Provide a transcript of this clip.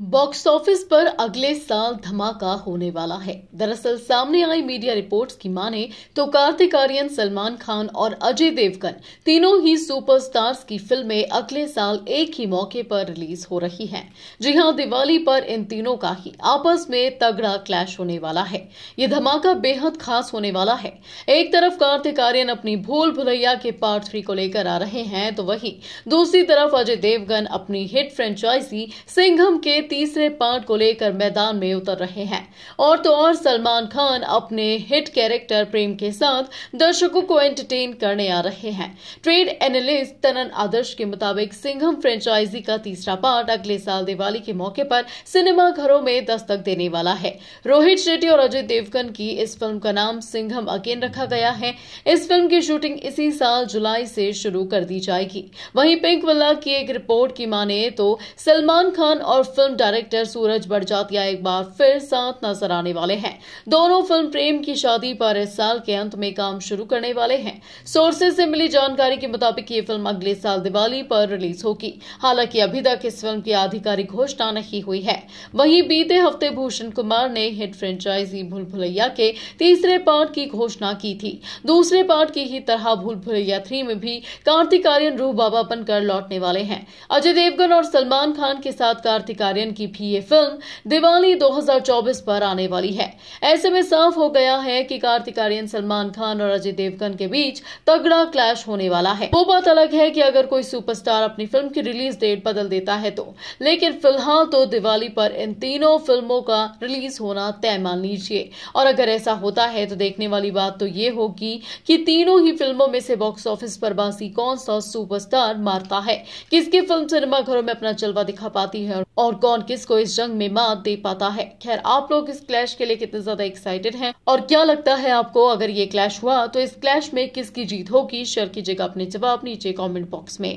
box office पर अगले साल धमाका होने वाला है दरअसल सामने आई मीडिया रिपोर्ट्स की माने तो कार्तिक आर्यन सलमान खान और अजय देवगन तीनों ही सुपरस्टार्स की फिल्में अगले साल एक ही मौके पर रिलीज हो रही हैं जी हां दिवाली पर इन तीनों का ही आपस में तगड़ा क्लैश होने वाला है ये धमाका बेहद खास होने वाला है एक तरफ कार्तिक आर्यन अपनी भूल भुलैया के पार्ट थ्री को लेकर आ रहे हैं तो वही दूसरी तरफ अजय देवगन अपनी हिट फ्रेंचाइजी सिंघम के तीसरे पार्ट को लेकर मैदान में उतर रहे हैं और तो और सलमान खान अपने हिट कैरेक्टर प्रेम के साथ दर्शकों को एंटरटेन करने आ रहे हैं ट्रेड एनालिस्ट तनन आदर्श के मुताबिक सिंघम फ्रेंचाइजी का तीसरा पार्ट अगले साल दिवाली के मौके पर सिनेमा घरों में दस्तक देने वाला है रोहित शेट्टी और अजय देवगन की इस फिल्म का नाम सिंघम अगेन रखा गया है इस फिल्म की शूटिंग इसी साल जुलाई से शुरू कर दी जाएगी वहीं पिंक वल्ला की एक रिपोर्ट की माने तो सलमान खान और फिल्म डायरेक्टर सूरज बड़जातिया एक बार फिर साथ नजर आने वाले हैं दोनों फिल्म प्रेम की शादी पर इस साल के अंत में काम शुरू करने वाले हैं सोर्सेज से मिली जानकारी के मुताबिक ये फिल्म अगले साल दिवाली पर रिलीज होगी हालांकि अभी तक इस फिल्म की आधिकारिक घोषणा नहीं हुई है वहीं बीते हफ्ते भूषण कुमार ने हिट फ्रेंचाइजी भूल भुलैया के तीसरे पार्ट की घोषणा की थी दूसरे पार्ट की ही तरह भूल भुलैया थ्री में भी कार्तिक आर्यन रूह बाबा बनकर लौटने वाले हैं अजय देवगन और सलमान खान के साथ कार्तिक आर्यन चैन की भी ये फिल्म दिवाली 2024 पर आने वाली है ऐसे में साफ हो गया है कि कार्तिक आर्यन सलमान खान और अजय देवगन के बीच तगड़ा क्लैश होने वाला है वो बात अलग है कि अगर कोई सुपरस्टार अपनी फिल्म की रिलीज डेट बदल देता है तो लेकिन फिलहाल तो दिवाली पर इन तीनों फिल्मों का रिलीज होना तय मान लीजिए और अगर ऐसा होता है तो देखने वाली बात तो ये होगी कि तीनों ही फिल्मों में से बॉक्स ऑफिस पर बासी कौन सा सुपरस्टार मारता है किसकी फिल्म सिनेमा घरों में अपना जलवा दिखा पाती है और कौन कौन किसको इस जंग में मात दे पाता है खैर आप लोग इस क्लैश के लिए कितने ज्यादा एक्साइटेड हैं और क्या लगता है आपको अगर ये क्लैश हुआ तो इस क्लैश में किसकी जीत होगी शेयर कीजिएगा अपने जवाब नीचे कॉमेंट बॉक्स में